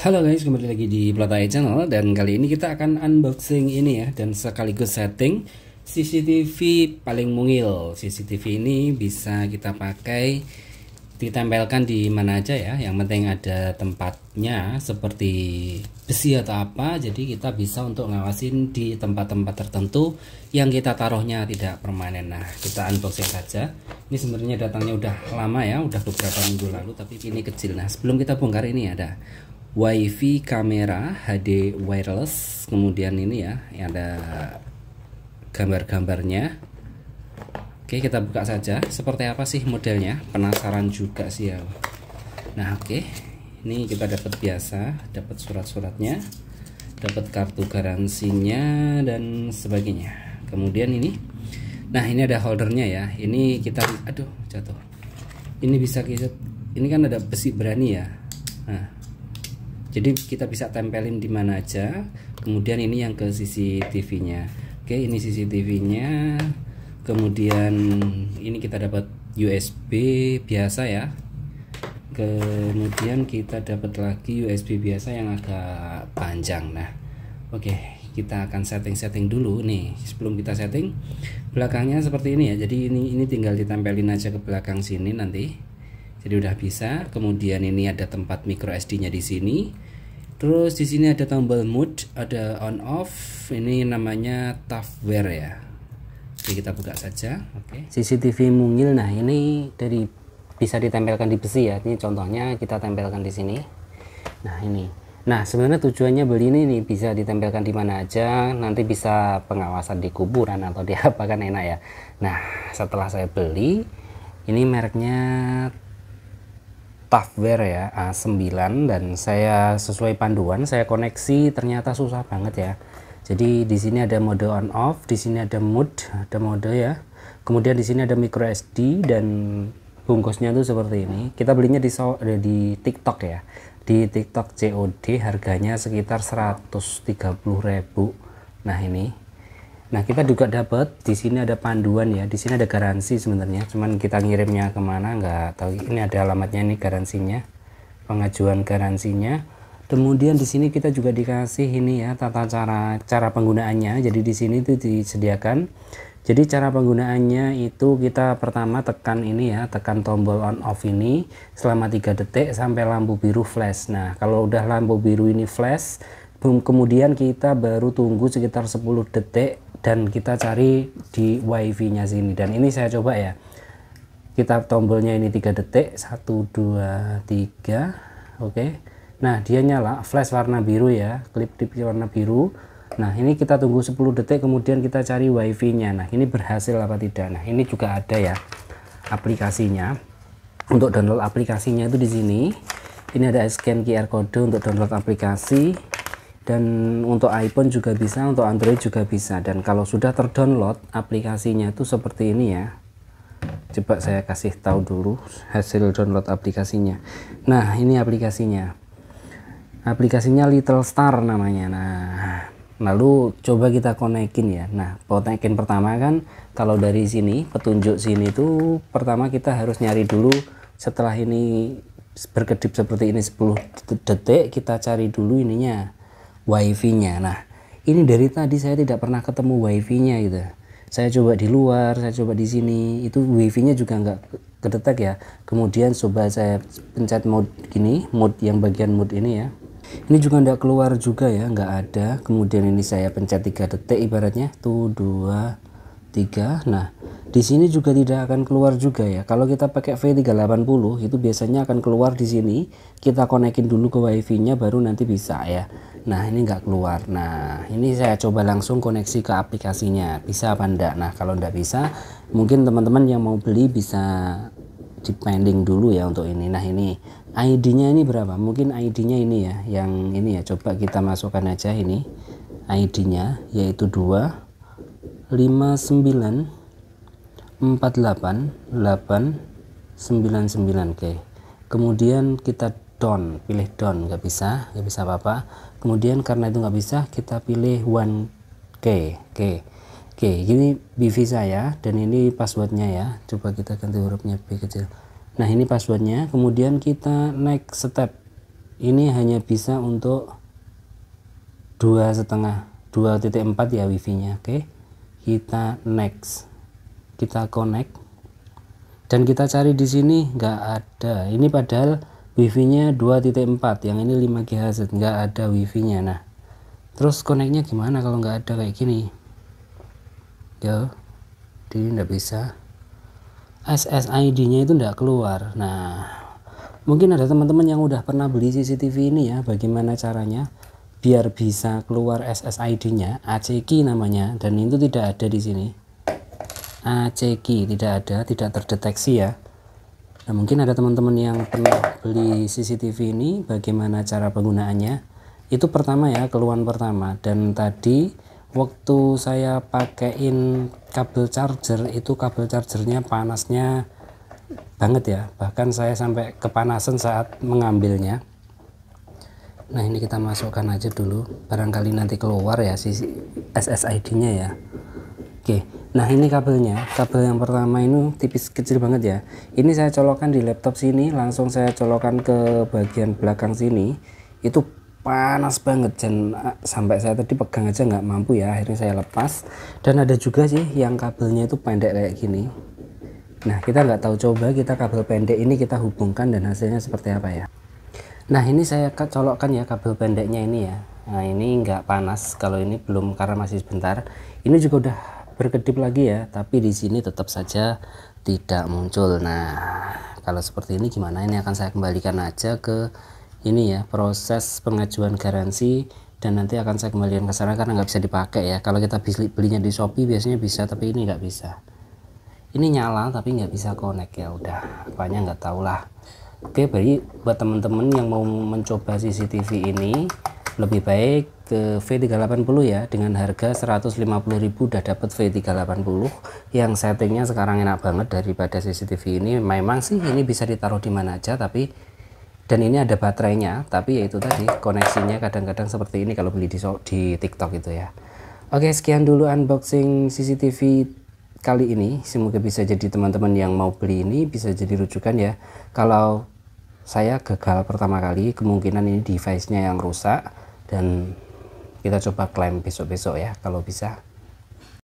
Halo guys, kembali lagi di Platai Channel dan kali ini kita akan unboxing ini ya dan sekaligus setting CCTV paling mungil. CCTV ini bisa kita pakai ditempelkan di mana aja ya. Yang penting ada tempatnya seperti besi atau apa. Jadi kita bisa untuk ngawasin di tempat-tempat tertentu yang kita taruhnya tidak permanen. Nah, kita unboxing saja. Ini sebenarnya datangnya udah lama ya, udah beberapa minggu lalu tapi ini kecil. Nah, sebelum kita bongkar ini ada WiFi kamera HD wireless kemudian ini ya ada gambar-gambarnya Oke kita buka saja seperti apa sih modelnya penasaran juga sih ya Nah oke ini kita dapat biasa dapat surat-suratnya dapat kartu garansinya dan sebagainya kemudian ini nah ini ada holdernya ya ini kita aduh jatuh ini bisa kita ini kan ada besi berani ya nah jadi kita bisa tempelin di mana aja kemudian ini yang ke CCTV nya oke ini CCTV nya kemudian ini kita dapat USB biasa ya kemudian kita dapat lagi USB biasa yang agak panjang nah oke kita akan setting-setting dulu nih sebelum kita setting belakangnya seperti ini ya jadi ini ini tinggal ditempelin aja ke belakang sini nanti jadi udah bisa. Kemudian ini ada tempat micro SD-nya di sini. Terus di sini ada tombol mode, ada on off. Ini namanya Tafware ya. Jadi kita buka saja. Oke. Okay. CCTV mungil. Nah, ini dari bisa ditempelkan di besi ya. Ini contohnya kita tempelkan di sini. Nah, ini. Nah, sebenarnya tujuannya beli ini nih bisa ditempelkan di mana aja, nanti bisa pengawasan di kuburan atau di apa kan enak ya. Nah, setelah saya beli, ini mereknya Tafware ya A9 dan saya sesuai panduan saya koneksi ternyata susah banget ya. Jadi di sini ada mode on off, di sini ada mode, ada mode ya. Kemudian di sini ada micro SD dan bungkusnya tuh seperti ini. Kita belinya di so, eh, di TikTok ya. Di TikTok COD harganya sekitar 130.000. Nah, ini Nah, kita juga dapat di sini ada panduan ya. Di sini ada garansi sebenarnya, cuman kita ngirimnya kemana nggak tahu. Ini ada alamatnya ini garansinya, pengajuan garansinya. Kemudian di sini kita juga dikasih ini ya tata cara cara penggunaannya. Jadi di sini itu disediakan. Jadi cara penggunaannya itu kita pertama tekan ini ya, tekan tombol on off ini selama 3 detik sampai lampu biru flash. Nah, kalau udah lampu biru ini flash, kemudian kita baru tunggu sekitar 10 detik dan kita cari di wifi nya sini dan ini saya coba ya kita tombolnya ini tiga detik satu dua tiga oke nah dia nyala flash warna biru ya klip tip warna biru nah ini kita tunggu 10 detik kemudian kita cari wifi nya nah ini berhasil apa tidak nah ini juga ada ya aplikasinya untuk download aplikasinya itu di sini ini ada scan QR code untuk download aplikasi dan untuk iPhone juga bisa untuk Android juga bisa dan kalau sudah terdownload aplikasinya itu seperti ini ya coba saya kasih tahu dulu hasil download aplikasinya nah ini aplikasinya aplikasinya Little Star namanya nah lalu coba kita konekin ya nah konekin pertama kan kalau dari sini petunjuk sini itu pertama kita harus nyari dulu setelah ini berkedip seperti ini 10 detik kita cari dulu ininya wifi-nya. Nah, ini dari tadi saya tidak pernah ketemu wifi-nya gitu. Saya coba di luar, saya coba di sini, itu wifi-nya juga nggak kedetek ya. Kemudian coba saya pencet mode gini, mode yang bagian mode ini ya. Ini juga nggak keluar juga ya, nggak ada. Kemudian ini saya pencet tiga detik ibaratnya, tuh dua tiga. Nah, di sini juga tidak akan keluar juga ya. Kalau kita pakai V380 itu biasanya akan keluar di sini. Kita konekin dulu ke WiFi-nya baru nanti bisa ya. Nah ini nggak keluar. Nah ini saya coba langsung koneksi ke aplikasinya. Bisa apa enggak? Nah kalau enggak bisa, mungkin teman-teman yang mau beli bisa dipending dulu ya untuk ini. Nah ini ID-nya ini berapa? Mungkin ID-nya ini ya, yang ini ya. Coba kita masukkan aja ini ID-nya yaitu dua 2 delapan 48 8 sembilan oke. Kemudian kita down pilih down nggak bisa nggak bisa apa-apa kemudian karena itu nggak bisa kita pilih one K K K ini BV saya dan ini passwordnya ya coba kita ganti hurufnya B kecil nah ini passwordnya kemudian kita next step ini hanya bisa untuk dua setengah titik 2.4 ya wifi nya oke okay. kita next kita connect dan kita cari di sini nggak ada ini padahal wifi nya 2.4 yang ini 5 GHz nggak ada wifi nya nah terus koneknya gimana kalau nggak ada kayak gini ya ini nggak bisa SSID nya itu nggak keluar nah mungkin ada teman-teman yang udah pernah beli CCTV ini ya bagaimana caranya biar bisa keluar SSID nya ACK namanya dan itu tidak ada di sini ACK tidak ada tidak terdeteksi ya Nah, mungkin ada teman-teman yang pernah beli CCTV ini, bagaimana cara penggunaannya? Itu pertama ya, keluhan pertama. Dan tadi waktu saya pakaiin kabel charger, itu kabel chargernya panasnya banget ya. Bahkan saya sampai kepanasan saat mengambilnya. Nah, ini kita masukkan aja dulu. Barangkali nanti keluar ya si SSID-nya ya. Oke. Nah ini kabelnya, kabel yang pertama ini tipis kecil banget ya. Ini saya colokan di laptop sini, langsung saya colokan ke bagian belakang sini. Itu panas banget dan ah, sampai saya tadi pegang aja nggak mampu ya, akhirnya saya lepas. Dan ada juga sih yang kabelnya itu pendek kayak gini. Nah kita nggak tahu coba kita kabel pendek ini kita hubungkan dan hasilnya seperti apa ya. Nah ini saya colokkan ya kabel pendeknya ini ya. Nah ini nggak panas kalau ini belum karena masih sebentar. Ini juga udah berkedip lagi ya tapi di sini tetap saja tidak muncul nah kalau seperti ini gimana ini akan saya kembalikan aja ke ini ya proses pengajuan garansi dan nanti akan saya kembalikan ke sana karena nggak bisa dipakai ya kalau kita belinya di Shopee biasanya bisa tapi ini nggak bisa ini nyala tapi nggak bisa connect ya udah apanya nggak tahulah oke bagi buat teman-teman yang mau mencoba CCTV ini lebih baik ke V380 ya dengan harga 150.000 udah dapat V380 yang settingnya sekarang enak banget daripada CCTV ini memang sih ini bisa ditaruh di mana aja tapi dan ini ada baterainya tapi yaitu tadi koneksinya kadang-kadang seperti ini kalau beli di, di TikTok itu ya Oke sekian dulu unboxing CCTV kali ini semoga bisa jadi teman-teman yang mau beli ini bisa jadi rujukan ya kalau saya gagal pertama kali kemungkinan ini device-nya yang rusak dan kita coba klaim besok-besok ya kalau bisa